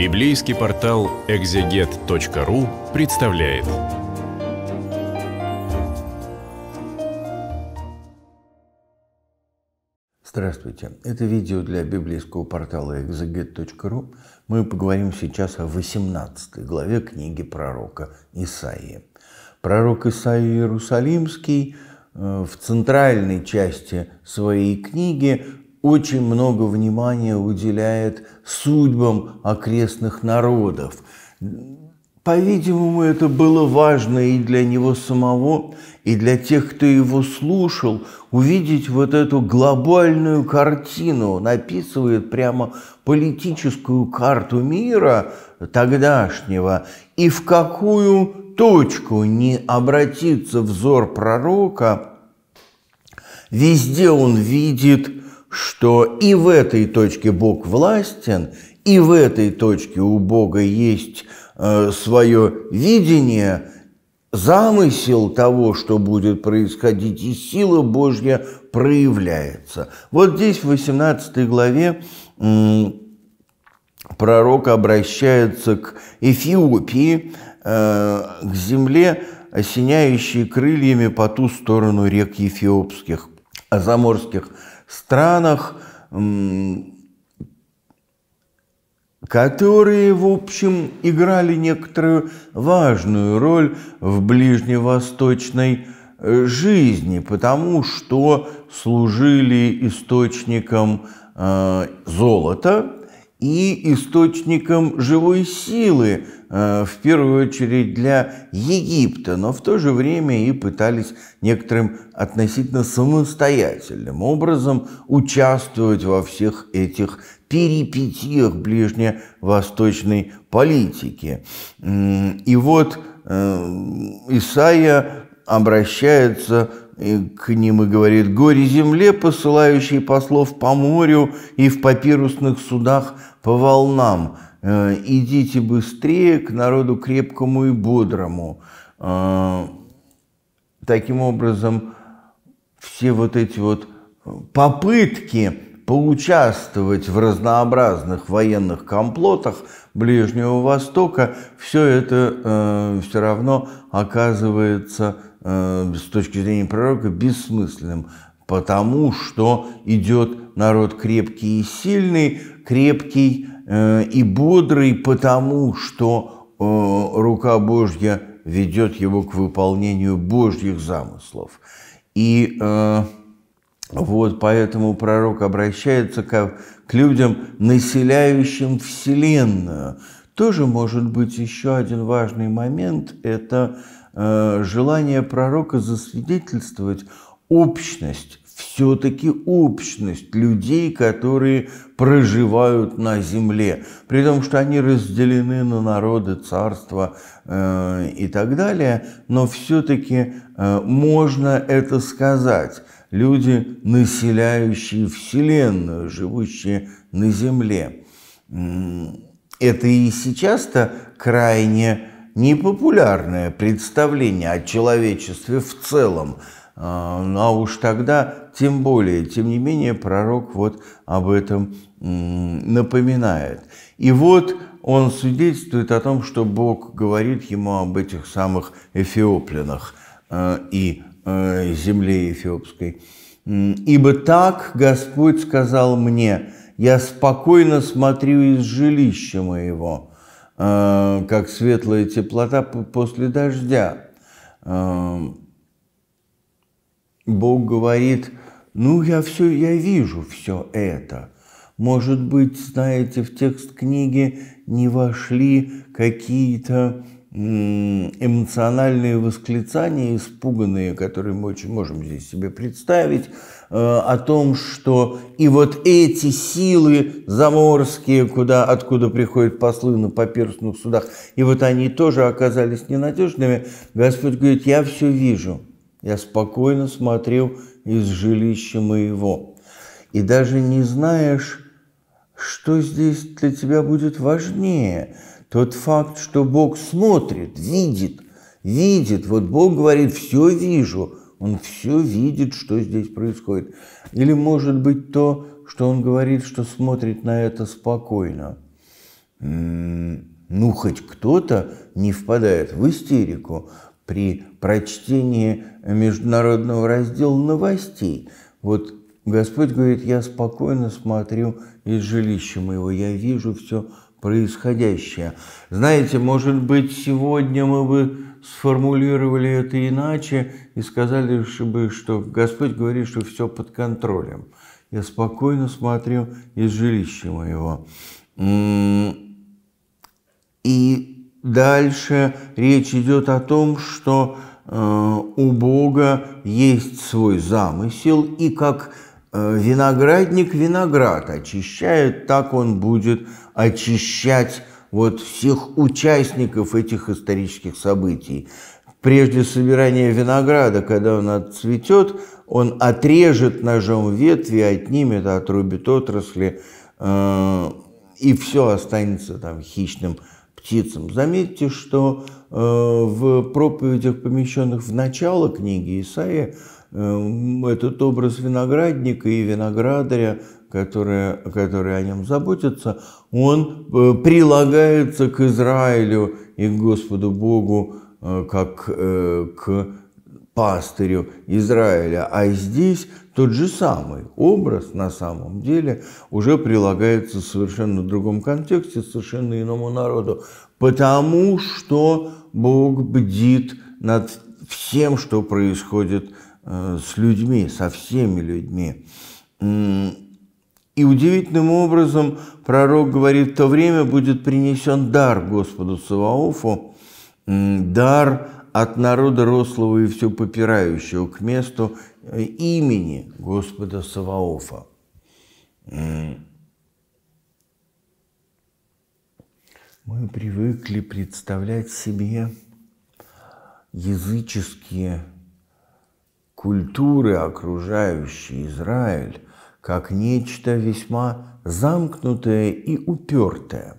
Библейский портал экзегет.ру представляет. Здравствуйте! Это видео для библейского портала экзегет.ру. Мы поговорим сейчас о 18 главе книги пророка Исаии. Пророк Исаия Иерусалимский э, в центральной части своей книги очень много внимания уделяет судьбам окрестных народов. По-видимому, это было важно и для него самого, и для тех, кто его слушал, увидеть вот эту глобальную картину. написывает прямо политическую карту мира тогдашнего и в какую точку не обратится взор пророка, везде он видит – что и в этой точке Бог властен, и в этой точке у Бога есть э, свое видение, замысел того, что будет происходить, и сила Божья проявляется. Вот здесь в 18 главе пророк обращается к Эфиопии, э, к земле, осеняющей крыльями по ту сторону рек Эфиопских, Азаморских странах, которые, в общем, играли некоторую важную роль в ближневосточной э, жизни, потому что служили источником э, золота, и источником живой силы, э, в первую очередь для Египта, но в то же время и пытались некоторым относительно самостоятельным образом участвовать во всех этих перипетиях ближневосточной политики. И вот э, Исаия обращается к ним и говорит «Горе земле, посылающей послов по морю и в папирусных судах по волнам, э, идите быстрее к народу крепкому и бодрому». Э, таким образом, все вот эти вот попытки поучаствовать в разнообразных военных комплотах Ближнего Востока, все это э, все равно оказывается Э, с точки зрения пророка бессмысленным, потому что идет народ крепкий и сильный, крепкий э, и бодрый, потому что э, рука Божья ведет его к выполнению Божьих замыслов. И вот поэтому пророк обращается к, к людям, населяющим Вселенную. Тоже может быть еще один важный момент – это Э, желание пророка засвидетельствовать общность, все-таки общность людей, которые проживают на земле, при том, что они разделены на народы, царства э, и так далее, но все-таки э, можно это сказать. Люди, населяющие Вселенную, живущие на земле. Это и сейчас-то крайне непопулярное представление о человечестве в целом, а, ну, а уж тогда тем более, тем не менее, пророк вот об этом напоминает. И вот он свидетельствует о том, что Бог говорит ему об этих самых эфиоплянах а, и а, земле эфиопской. «Ибо так Господь сказал мне, я спокойно смотрю из жилища моего» Э, как светлая теплота после дождя. Э, Бог говорит, ну я все, я вижу все это. Может быть, знаете, в текст книги не вошли какие-то эмоциональные восклицания, испуганные, которые мы очень можем здесь себе представить, э, о том, что и вот эти силы заморские, куда, откуда приходят послы на папирусных судах, и вот они тоже оказались ненадежными, Господь говорит, я все вижу, я спокойно смотрел из жилища моего. И даже не знаешь, что здесь для тебя будет важнее – тот факт, что Бог смотрит, видит, видит. Вот Бог говорит, все вижу. Он все видит, что здесь происходит. Или может быть то, что он говорит, что смотрит на это спокойно. М-м, ну, хоть кто-то не впадает в истерику при прочтении международного раздела новостей. Вот Господь говорит, я спокойно смотрю из жилища моего, я вижу все происходящее. Знаете, может быть, сегодня мы бы сформулировали это иначе и сказали бы, что Господь говорит, что все под контролем. Я спокойно смотрю из жилища моего. И дальше речь идет о том, что э, у Бога есть свой замысел, и как Э, виноградник виноград очищает, так он будет очищать вот всех участников этих исторических событий. Прежде собирания винограда, когда он отцветет, он отрежет ножом ветви, отнимет, отрубит отрасли, э, и все останется там хищным птицам. Заметьте, что э, в проповедях, помещенных в начало книги Исаия, Эм, этот образ виноградника и виноградаря, которые, которые о нем заботятся, он э, прилагается к Израилю и к Господу Богу э, как э, к пастырю Израиля. А здесь тот же самый образ на самом деле уже прилагается в совершенно другом контексте, совершенно иному народу, потому что Бог бдит над всем, что происходит в Э, с людьми, со всеми людьми. И удивительным образом пророк говорит, в то время будет принесен дар Господу Саваофу, дар от народа рослого и все попирающего к месту э, имени Господа Саваофа. Мы привыкли представлять себе языческие культуры, окружающей Израиль, как нечто весьма замкнутое и упертое.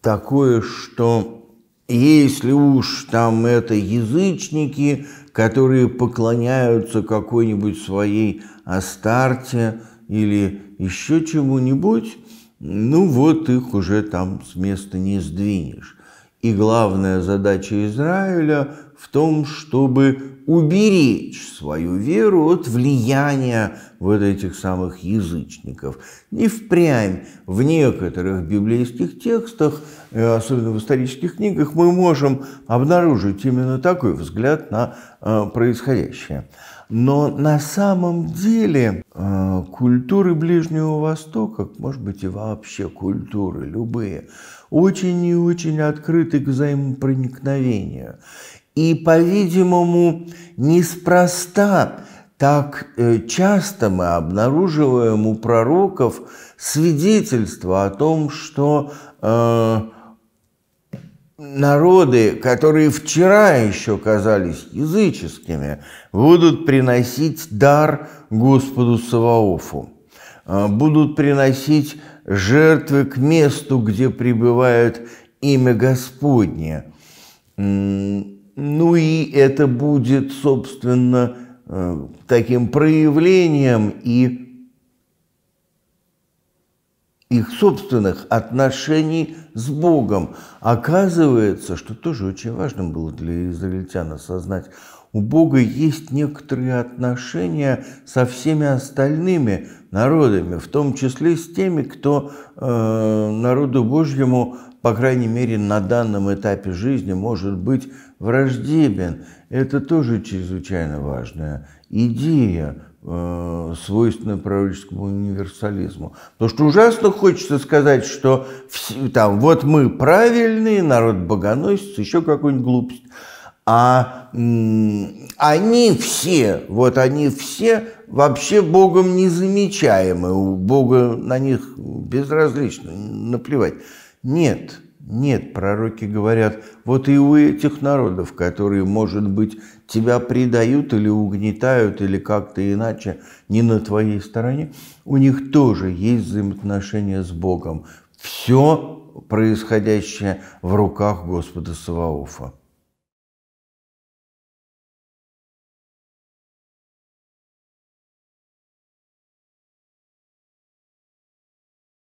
Такое, что если уж там это язычники, которые поклоняются какой-нибудь своей Астарте или еще чему-нибудь, ну вот их уже там с места не сдвинешь. И главная задача Израиля в том, чтобы уберечь свою веру от влияния вот этих самых язычников. И впрямь в некоторых библейских текстах, э, особенно в исторических книгах, мы можем обнаружить именно такой взгляд на э, происходящее. Но на самом деле э, культуры Ближнего Востока, может быть и вообще культуры любые, очень и очень открыты к взаимопроникновению. И, по-видимому, неспроста так э, часто мы обнаруживаем у пророков свидетельство о том, что э, народы, которые вчера еще казались языческими, будут приносить дар Господу Саваофу, а, будут приносить жертвы к месту, где пребывает имя Господне. Ну и это будет, собственно, э, таким проявлением и их собственных отношений с Богом. Оказывается, что тоже очень важно было для израильтян осознать, у Бога есть некоторые отношения со всеми остальными народами, в том числе с теми, кто э, народу Божьему, по крайней мере, на данном этапе жизни может быть враждебен. Это тоже чрезвычайно важная идея, э, свойственная пророческому универсализму. Потому что ужасно хочется сказать, что все, там, вот мы правильные, народ богоносец, еще какую-нибудь глупость а они все, вот они все вообще Богом незамечаемы, у Бога на них безразлично, наплевать. Нет, нет, пророки говорят, вот и у этих народов, которые, может быть, тебя предают или угнетают, или как-то иначе не на твоей стороне, у них тоже есть взаимоотношения с Богом. Все происходящее в руках Господа Саваофа.